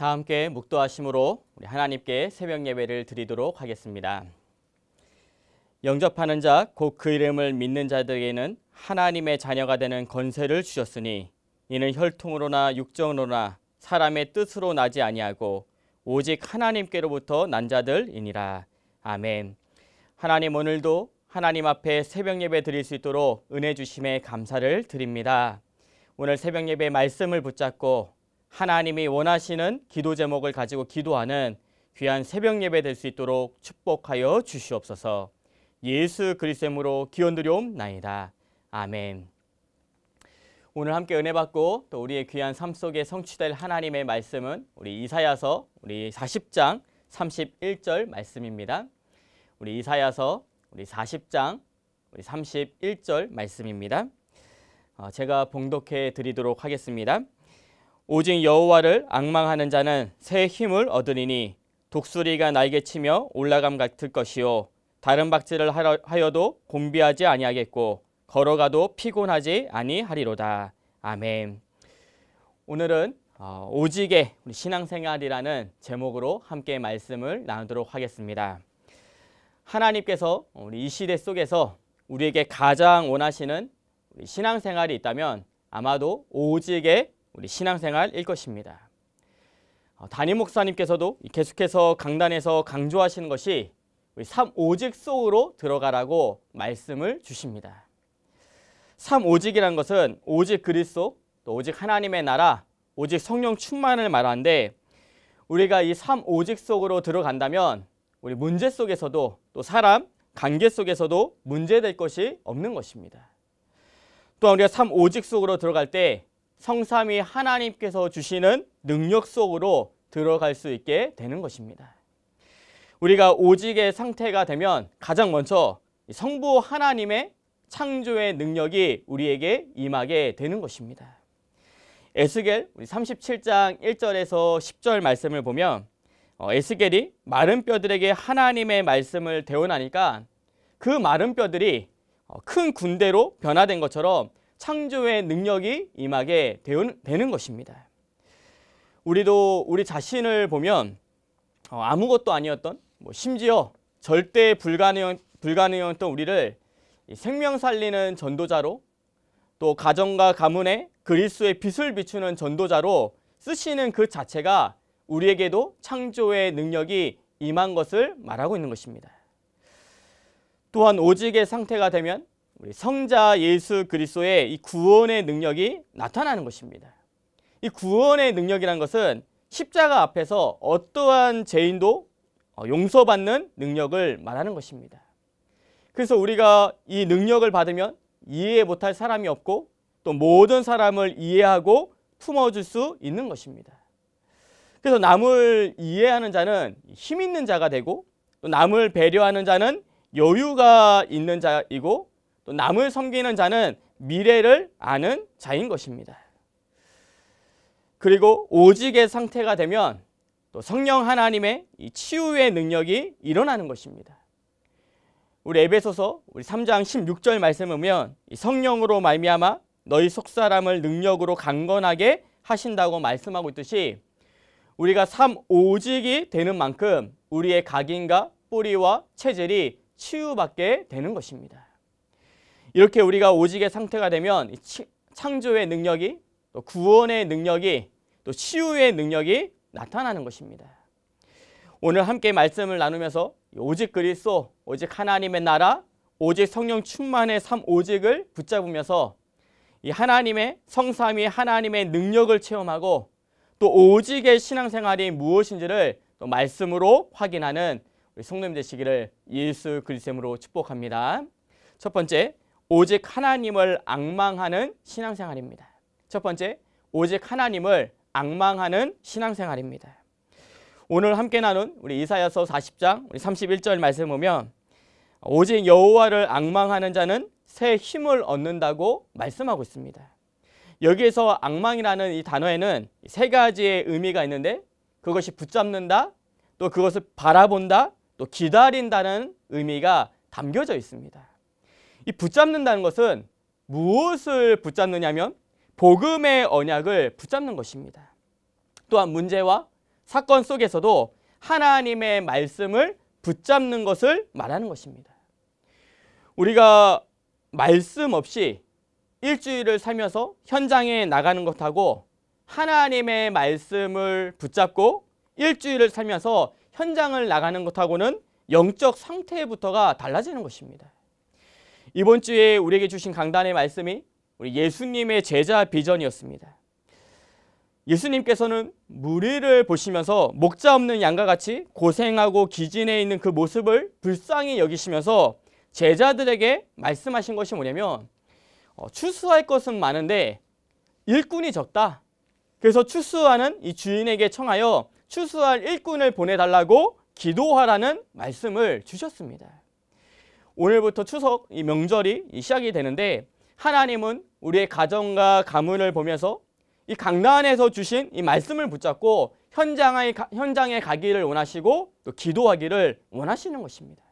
다 함께 묵도하심으로 우리 하나님께 새벽 예배를 드리도록 하겠습니다. 영접하는 자, 곧 그 이름을 믿는 자들에게는 하나님의 자녀가 되는 권세를 주셨으니 이는 혈통으로나 육정으로나 사람의 뜻으로 나지 아니하고 오직 하나님께로부터 난 자들이니라. 아멘. 하나님 오늘도 하나님 앞에 새벽 예배 드릴 수 있도록 은혜 주심에 감사를 드립니다. 오늘 새벽 예배 말씀을 붙잡고 하나님이 원하시는 기도 제목을 가지고 기도하는 귀한 새벽 예배 될 수 있도록 축복하여 주시옵소서. 예수 그리스도로 기원 드려옵나이다. 아멘. 오늘 함께 은혜 받고 또 우리의 귀한 삶 속에 성취될 하나님의 말씀은 우리 이사야서 우리 40장 31절 말씀입니다. 우리 이사야서 우리 40장 우리 31절 말씀입니다. 어, 제가 봉독해 드리도록 하겠습니다. 오직 여호와를 악망하는 자는 새 힘을 얻으리니 독수리가 날개 치며 올라감 같을 것이요 다른 박질을 하여도 곤비하지 아니하겠고 걸어가도 피곤하지 아니하리로다. 아멘. 오늘은 어, 오직의 신앙생활이라는 제목으로 함께 말씀을 나누도록 하겠습니다. 하나님께서 우리 이 시대 속에서 우리에게 가장 원하시는 신앙생활이 있다면 아마도 오직의 우리 신앙생활일 것입니다. 담임 어, 목사님께서도 계속해서 강단에서 강조하시는 것이 우리 삼 오직 속으로 들어가라고 말씀을 주십니다. 삼 오직이란 것은 오직 그리스도, 또 오직 하나님의 나라, 오직 성령 충만을 말하는데 우리가 이 삼 오직 속으로 들어간다면 우리 문제 속에서도 또 사람, 관계 속에서도 문제될 것이 없는 것입니다. 또한 우리가 삼 오직 속으로 들어갈 때 성삼위 하나님께서 주시는 능력 속으로 들어갈 수 있게 되는 것입니다. 우리가 오직의 상태가 되면 가장 먼저 성부 하나님의 창조의 능력이 우리에게 임하게 되는 것입니다. 에스겔 37장 1절에서 10절 말씀을 보면 어, 에스겔이 마른 뼈들에게 하나님의 말씀을 대원하니까 그 마른 뼈들이 어, 큰 군대로 변화된 것처럼 창조의 능력이 임하게 되는 것입니다. 우리도 우리 자신을 보면 어, 아무것도 아니었던 뭐 심지어 절대 불가능, 불가능했던 우리를 생명 살리는 전도자로 또 가정과 가문에 그리스의 빛을 비추는 전도자로 쓰시는 그 자체가 우리에게도 창조의 능력이 임한 것을 말하고 있는 것입니다. 또한 오직의 상태가 되면 우리 성자 예수 그리스도의 이 구원의 능력이 나타나는 것입니다. 이 구원의 능력이란 것은 십자가 앞에서 어떠한 죄인도 어, 용서받는 능력을 말하는 것입니다. 그래서 우리가 이 능력을 받으면 이해 못할 사람이 없고 또 모든 사람을 이해하고 품어줄 수 있는 것입니다. 그래서 남을 이해하는 자는 힘 있는 자가 되고 또 남을 배려하는 자는 여유가 있는 자이고 또 남을 섬기는 자는 미래를 아는 자인 것입니다. 그리고 오직의 상태가 되면 또 성령 하나님의 치유의 능력이 일어나는 것입니다. 우리 에베소서 우리 3장 16절 말씀을 보면 성령으로 말미암아 너희 속사람을 능력으로 강건하게 하신다고 말씀하고 있듯이 우리가 삶 오직이 되는 만큼 우리의 각인과 뿌리와 체질이 치유받게 되는 것입니다. 이렇게 우리가 오직의 상태가 되면 창조의 능력이 또 구원의 능력이 또 치유의 능력이 나타나는 것입니다. 오늘 함께 말씀을 나누면서 오직 그리스도, 오직 하나님의 나라, 오직 성령 충만의 삶 오직을 붙잡으면서 이 하나님의 성삼위 하나님의 능력을 체험하고 또 오직의 신앙생활이 무엇인지를 또 말씀으로 확인하는 우리 성도님 되시기를 예수 그리스도로 축복합니다. 첫 번째 오직 하나님을 악망하는 신앙생활입니다. 첫 번째, 오직 하나님을 악망하는 신앙생활입니다. 오늘 함께 나눈 우리 이사야서 40장 우리 31절 말씀 보면 오직 여호와를 악망하는 자는 새 힘을 얻는다고 말씀하고 있습니다. 여기에서 악망이라는 이 단어에는 세 가지의 의미가 있는데 그것이 붙잡는다, 또 그것을 바라본다, 또 기다린다는 의미가 담겨져 있습니다. 이 붙잡는다는 것은 무엇을 붙잡느냐면 복음의 언약을 붙잡는 것입니다. 또한 문제와 사건 속에서도 하나님의 말씀을 붙잡는 것을 말하는 것입니다. 우리가 말씀 없이 일주일을 살면서 현장에 나가는 것하고 하나님의 말씀을 붙잡고 일주일을 살면서 현장을 나가는 것하고는 영적 상태부터가 달라지는 것입니다. 이번 주에 우리에게 주신 강단의 말씀이 우리 예수님의 제자 비전이었습니다. 예수님께서는 무리를 보시면서 목자 없는 양과 같이 고생하고 기진해 있는 그 모습을 불쌍히 여기시면서 제자들에게 말씀하신 것이 뭐냐면 어, 추수할 것은 많은데 일꾼이 적다. 그래서 추수하는 이 주인에게 청하여 추수할 일꾼을 보내달라고 기도하라는 말씀을 주셨습니다. 오늘부터 추석 이 명절이 시작이 되는데 하나님은 우리의 가정과 가문을 보면서 이 강단에서 주신 이 말씀을 붙잡고 현장에, 현장에 가기를 원하시고 또 기도하기를 원하시는 것입니다.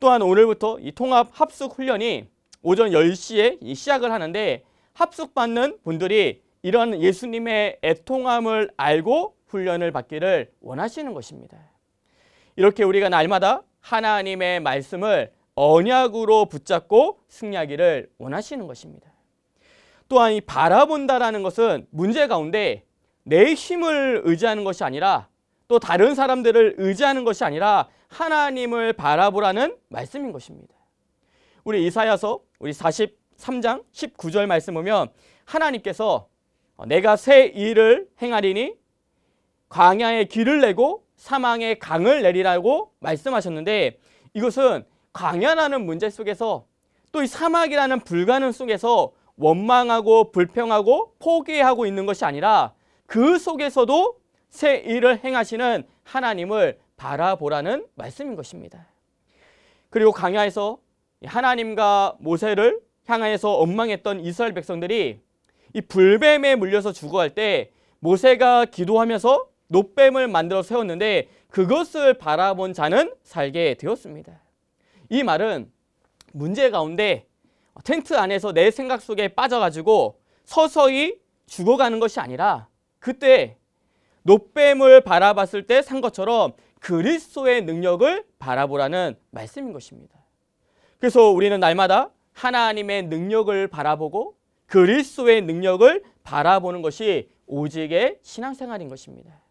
또한 오늘부터 이 통합 합숙 훈련이 오전 10시에 시작을 하는데 합숙받는 분들이 이런 예수님의 애통함을 알고 훈련을 받기를 원하시는 것입니다. 이렇게 우리가 날마다 하나님의 말씀을 언약으로 붙잡고 승리하기를 원하시는 것입니다. 또한 이 바라본다라는 것은 문제 가운데 내 힘을 의지하는 것이 아니라 또 다른 사람들을 의지하는 것이 아니라 하나님을 바라보라는 말씀인 것입니다. 우리 이사야서 우리 43장 19절 말씀 보면 하나님께서 내가 새 일을 행하리니 광야에 길을 내고 사망의 강을 내리라고 말씀하셨는데 이것은 강연하는 문제 속에서 또 이 사막이라는 불가능 속에서 원망하고 불평하고 포기하고 있는 것이 아니라 그 속에서도 새 일을 행하시는 하나님을 바라보라는 말씀인 것입니다. 그리고 강야에서 하나님과 모세를 향하여서 원망했던 이스라엘 백성들이 이 불뱀에 물려서 죽어갈때 모세가 기도하면서 노뱀을 만들어 세웠는데 그것을 바라본 자는 살게 되었습니다. 이 말은 문제 가운데 텐트 안에서 내 생각 속에 빠져가지고 서서히 죽어가는 것이 아니라 그때 노뱀을 바라봤을 때 산 것처럼 그리스도의 능력을 바라보라는 말씀인 것입니다. 그래서 우리는 날마다 하나님의 능력을 바라보고 그리스도의 능력을 바라보는 것이 오직의 신앙생활인 것입니다.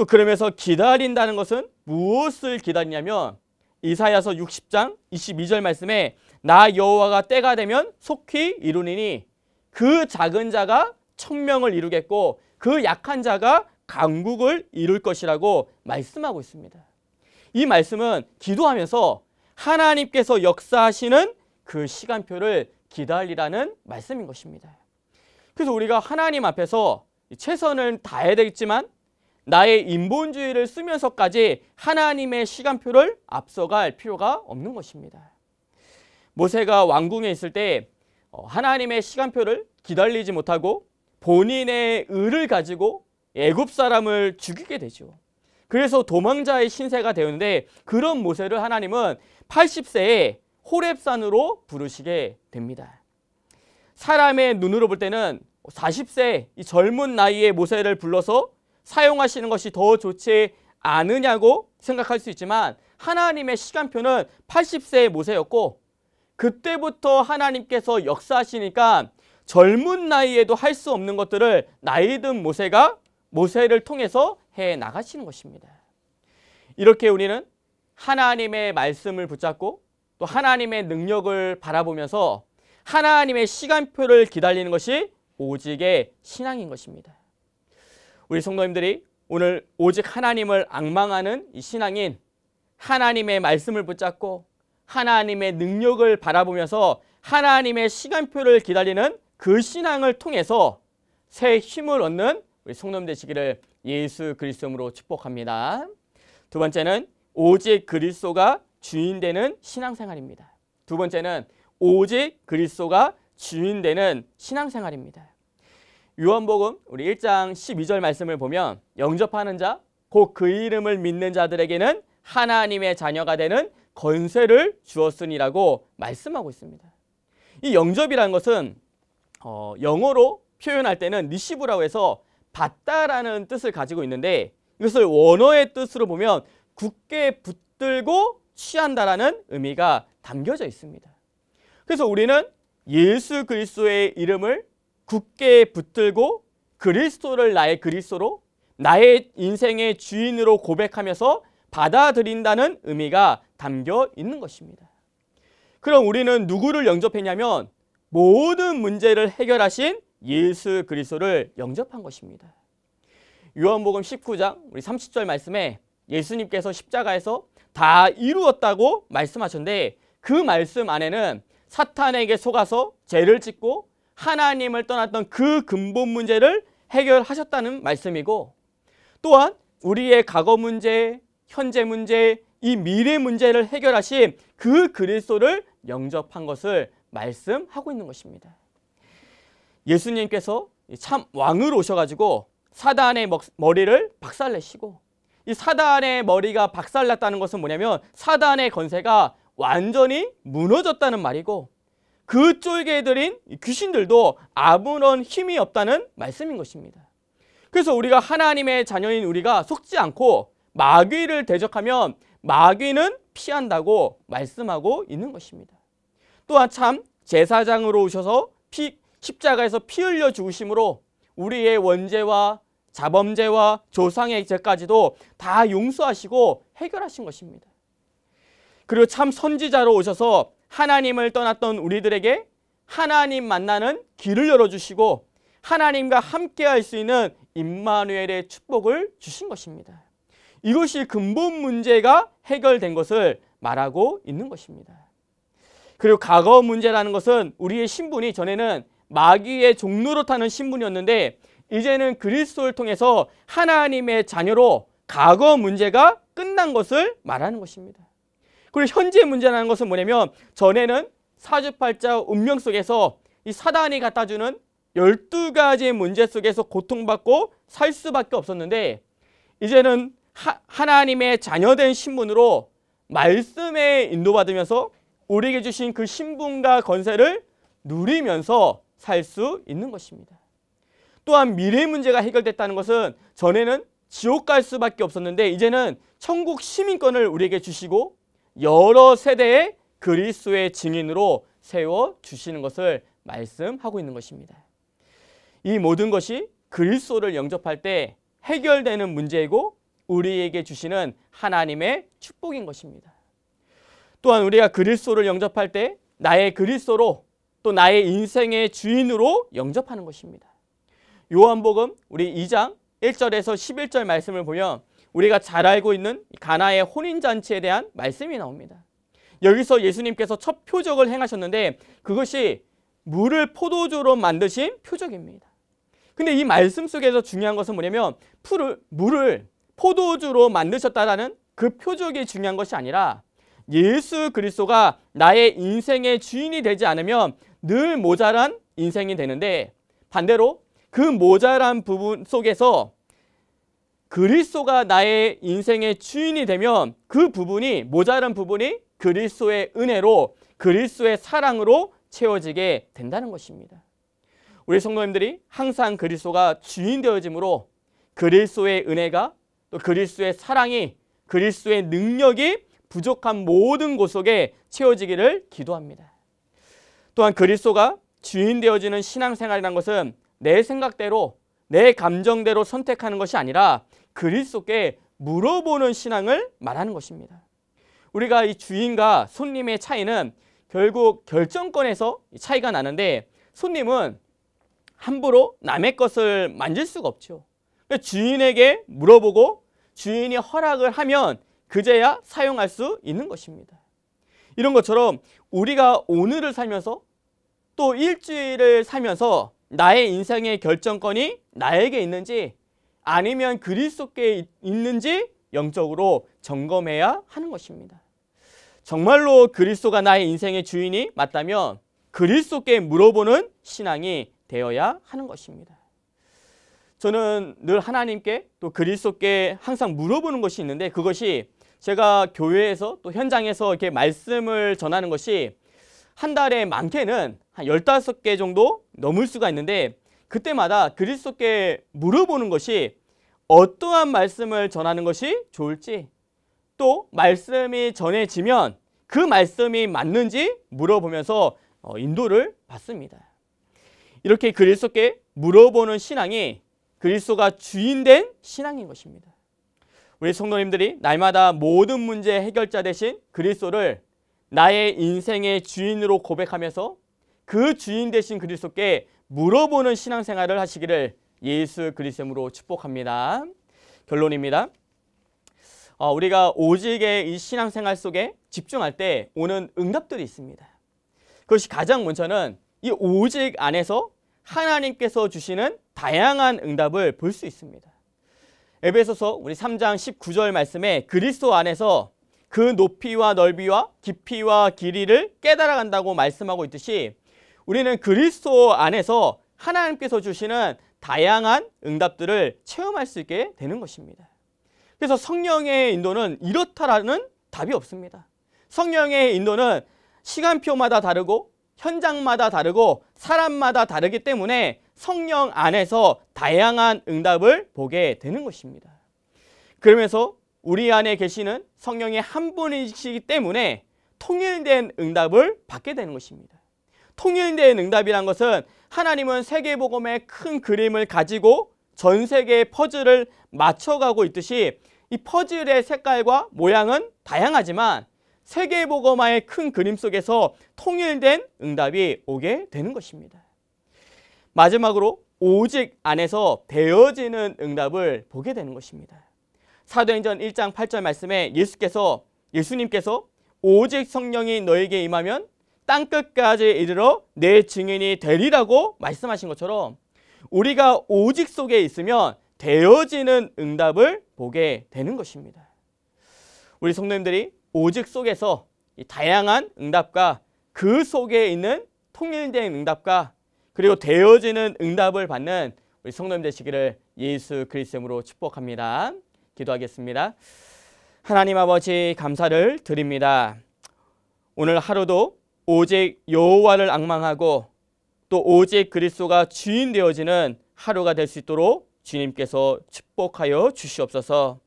또 그러면서 기다린다는 것은 무엇을 기다리냐면 이사야서 60장 22절 말씀에 나 여호와가 때가 되면 속히 이루니니 그 작은 자가 천명을 이루겠고 그 약한 자가 강국을 이룰 것이라고 말씀하고 있습니다. 이 말씀은 기도하면서 하나님께서 역사하시는 그 시간표를 기다리라는 말씀인 것입니다. 그래서 우리가 하나님 앞에서 최선을 다해야 되겠지만 나의 인본주의를 쓰면서까지 하나님의 시간표를 앞서갈 필요가 없는 것입니다. 모세가 왕궁에 있을 때 어, 하나님의 시간표를 기다리지 못하고 본인의 의를 가지고 애굽 사람을 죽이게 되죠. 그래서 도망자의 신세가 되는데 그런 모세를 하나님은 80세에 호랩산으로 부르시게 됩니다. 사람의 눈으로 볼 때는 40세 이 젊은 나이의 모세를 불러서 사용하시는 것이 더 좋지 않으냐고 생각할 수 있지만 하나님의 시간표는 80세의 모세였고 그때부터 하나님께서 역사하시니까 젊은 나이에도 할 수 없는 것들을 나이 든 모세가 모세를 통해서 해 나가시는 것입니다. 이렇게 우리는 하나님의 말씀을 붙잡고 또 하나님의 능력을 바라보면서 하나님의 시간표를 기다리는 것이 오직의 신앙인 것입니다. 우리 성도님들이 오늘 오직 하나님을 악망하는 이 신앙인 하나님의 말씀을 붙잡고 하나님의 능력을 바라보면서 하나님의 시간표를 기다리는 그 신앙을 통해서 새 힘을 얻는 우리 성도님 되시기를 예수 그리스도로 축복합니다. 두 번째는 오직 그리스도가 주인 되는 신앙생활입니다. 두 번째는 오직 그리스도가 주인 되는 신앙생활입니다. 요한복음 우리 1장 12절 말씀을 보면 영접하는 자, 곧 그 이름을 믿는 자들에게는 하나님의 자녀가 되는 건세를 주었으니라고 말씀하고 있습니다. 이 영접이라는 것은 어, 영어로 표현할 때는 리시브라고 해서 받다라는 뜻을 가지고 있는데 이것을 원어의 뜻으로 보면 굳게 붙들고 취한다라는 의미가 담겨져 있습니다. 그래서 우리는 예수 그리스도의 이름을 굳게 붙들고 그리스도를 나의 그리스도로 나의 인생의 주인으로 고백하면서 받아들인다는 의미가 담겨 있는 것입니다. 그럼 우리는 누구를 영접했냐면 모든 문제를 해결하신 예수 그리스도를 영접한 것입니다. 요한복음 19장 우리 30절 말씀에 예수님께서 십자가에서 다 이루었다고 말씀하셨는데 그 말씀 안에는 사탄에게 속아서 죄를 짓고 하나님을 떠났던 그 근본 문제를 해결하셨다는 말씀이고 또한 우리의 과거 문제, 현재 문제, 이 미래 문제를 해결하신 그 그리스도를 영접한 것을 말씀하고 있는 것입니다. 예수님께서 참 왕으로 오셔가지고 사단의 머리를 박살내시고 이 사단의 머리가 박살났다는 것은 뭐냐면 사단의 건세가 완전히 무너졌다는 말이고 그쪽에 들인 귀신들도 아무런 힘이 없다는 말씀인 것입니다. 그래서 우리가 하나님의 자녀인 우리가 속지 않고 마귀를 대적하면 마귀는 피한다고 말씀하고 있는 것입니다. 또한 참 제사장으로 오셔서 피, 십자가에서 피 흘려 죽으심으로 우리의 원죄와 자범죄와 조상의 죄까지도 다 용서하시고 해결하신 것입니다. 그리고 참 선지자로 오셔서 하나님을 떠났던 우리들에게 하나님 만나는 길을 열어주시고 하나님과 함께할 수 있는 임마누엘의 축복을 주신 것입니다. 이것이 근본 문제가 해결된 것을 말하고 있는 것입니다. 그리고 과거 문제라는 것은 우리의 신분이 전에는 마귀의 종로로 타는 신분이었는데 이제는 그리스도를 통해서 하나님의 자녀로 과거 문제가 끝난 것을 말하는 것입니다. 그리고 현재 문제라는 것은 뭐냐면 전에는 사주팔자 운명 속에서 이 사단이 갖다 주는 1 2 가지의 문제 속에서 고통받고 살 수밖에 없었는데 이제는 하, 나님의 자녀된 신분으로 말씀에 인도받으면서 우리에게 주신 그 신분과 건세를 누리면서 살 수 있는 것입니다. 또한 미래 문제가 해결됐다는 것은 전에는 지옥 갈 수밖에 없었는데 이제는 천국 시민권을 우리에게 주시고 여러 세대의 그리스도의 증인으로 세워 주시는 것을 말씀하고 있는 것입니다. 이 모든 것이 그리스도를 영접할 때 해결되는 문제이고 우리에게 주시는 하나님의 축복인 것입니다. 또한 우리가 그리스도를 영접할 때 나의 그리스도로 또 나의 인생의 주인으로 영접하는 것입니다. 요한복음 우리 2장 1절에서 11절 말씀을 보면 우리가 잘 알고 있는 가나의 혼인잔치에 대한 말씀이 나옵니다. 여기서 예수님께서 첫 표적을 행하셨는데 그것이 물을 포도주로 만드신 표적입니다. 근데 이 말씀 속에서 중요한 것은 뭐냐면 풀을, 물을 포도주로 만드셨다라는 그 표적이 중요한 것이 아니라 예수 그리스도가 나의 인생의 주인이 되지 않으면 늘 모자란 인생이 되는데 반대로 그 모자란 부분 속에서 그리스도가 나의 인생의 주인이 되면 그 부분이 모자란 부분이 그리스도의 은혜로 그리스도의 사랑으로 채워지게 된다는 것입니다. 우리 성도님들이 항상 그리스도가 주인 되어짐으로 그리스도의 은혜가 또 그리스도의 사랑이 그리스도의 능력이 부족한 모든 곳속에 채워지기를 기도합니다. 또한 그리스도가 주인 되어지는 신앙생활이라 것은 내 생각대로 내 감정대로 선택하는 것이 아니라 그리스도께 물어보는 신앙을 말하는 것입니다. 우리가 이 주인과 손님의 차이는 결국 결정권에서 차이가 나는데 손님은 함부로 남의 것을 만질 수가 없죠. 그러니까 주인에게 물어보고 주인이 허락을 하면 그제야 사용할 수 있는 것입니다. 이런 것처럼 우리가 오늘을 살면서 또 일주일을 살면서 나의 인생의 결정권이 나에게 있는지 아니면 그릴 속에 있는지 영적으로 점검해야 하는 것입니다. 정말로 그리스도가 나의 인생의 주인이 맞다면 그리스도께 물어보는 신앙이 되어야 하는 것입니다. 저는 늘 하나님께 또 그리스도께 항상 물어보는 것이 있는데 그것이 제가 교회에서 또 현장에서 이렇게 말씀을 전하는 것이 한 달에 많게는 한 15개 정도 넘을 수가 있는데 그때마다 그리스도께 물어보는 것이 어떠한 말씀을 전하는 것이 좋을지 또 말씀이 전해지면 그 말씀이 맞는지 물어보면서 어, 인도를 받습니다. 이렇게 그리스도께 물어보는 신앙이 그리스도가 주인된 신앙인 것입니다. 우리 성도님들이 날마다 모든 문제 해결자 대신 그리스도를 나의 인생의 주인으로 고백하면서 그 주인 대신 그리스도께 물어보는 신앙생활을 하시기를 예수 그리스도로 축복합니다. 결론입니다. 어, 우리가 오직의 이 신앙생활 속에 집중할 때 오는 응답들이 있습니다. 그것이 가장 먼저는 이 오직 안에서 하나님께서 주시는 다양한 응답을 볼 수 있습니다. 에베소서 우리 3장 19절 말씀에 그리스도 안에서 그 높이와 넓이와 깊이와 길이를 깨달아 간다고 말씀하고 있듯이 우리는 그리스도 안에서 하나님께서 주시는 다양한 응답들을 체험할 수 있게 되는 것입니다. 그래서 성령의 인도는 이렇다라는 답이 없습니다. 성령의 인도는 시간표마다 다르고 현장마다 다르고 사람마다 다르기 때문에 성령 안에서 다양한 응답을 보게 되는 것입니다. 그러면서 우리 안에 계시는 성령의 한 분이시기 때문에 통일된 응답을 받게 되는 것입니다. 통일된 응답이란 것은 하나님은 세계복음의 큰 그림을 가지고 전 세계의 퍼즐을 맞춰가고 있듯이 이 퍼즐의 색깔과 모양은 다양하지만 세계복음화의 큰 그림 속에서 통일된 응답이 오게 되는 것입니다. 마지막으로 오직 안에서 되어지는 응답을 보게 되는 것입니다. 사도행전 1장 8절 말씀에 예수께서 예수님께서 오직 성령이 너에게 임하면 땅끝까지 이르러 내 증인이 되리라고 말씀하신 것처럼 우리가 오직 속에 있으면 되어지는 응답을 보게 되는 것입니다. 우리 성도님들이 오직 속에서 다양한 응답과 그 속에 있는 통일된 응답과 그리고 되어지는 응답을 받는 우리 성도님 되시기를 예수 그리스도로 축복합니다. 기도하겠습니다. 하나님 아버지 감사를 드립니다. 오늘 하루도 오직 여호와를 악망하고 또 오직 그리스도가 주인 되어지는 하루가 될 수 있도록 주님께서 축복하여 주시옵소서.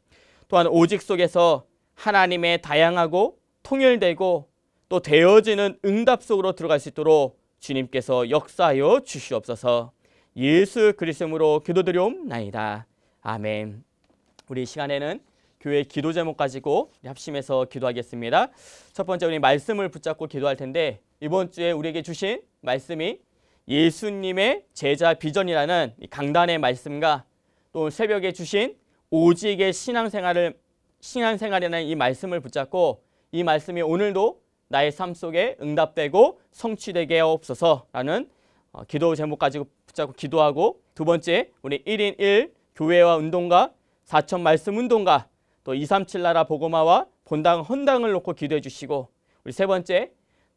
또한 오직 속에서 하나님의 다양하고 통일되고 또 되어지는 응답 속으로 들어갈 수 있도록 주님께서 역사하여 주시옵소서. 예수 그리스도로 기도드려옵나이다. 아멘. 우리 시간에는 교회 기도 제목 가지고 합심해서 기도하겠습니다. 첫 번째 우리 말씀을 붙잡고 기도할 텐데 이번 주에 우리에게 주신 말씀이 예수님의 제자 비전이라는 강단의 말씀과 또 새벽에 주신 오직의 신앙생활을 신앙생활이라는 이 말씀을 붙잡고 이 말씀이 오늘도 나의 삶 속에 응답되고 성취되게 하옵서라는 어, 기도 제목 가지고 붙잡고 기도하고 두 번째 우리 1인 1 교회와 운동과 4천 말씀 운동과 또237 나라 보고마와 본당 헌당을 놓고 기도해 주시고 우리 세 번째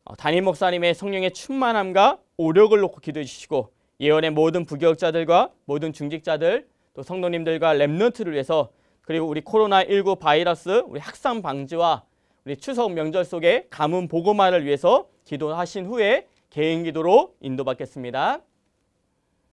어, 담임 목사님의 성령의 충만함과 오력을 놓고 기도해 주시고 예언의 모든 부격자들과 모든 중직자들 또 성도님들과 렘런트를 위해서 그리고 우리 코로나19 바이러스 우리 확산 방지와 우리 추석 명절 속에 가문 보고마를 위해서 기도하신 후에 개인 기도로 인도받겠습니다.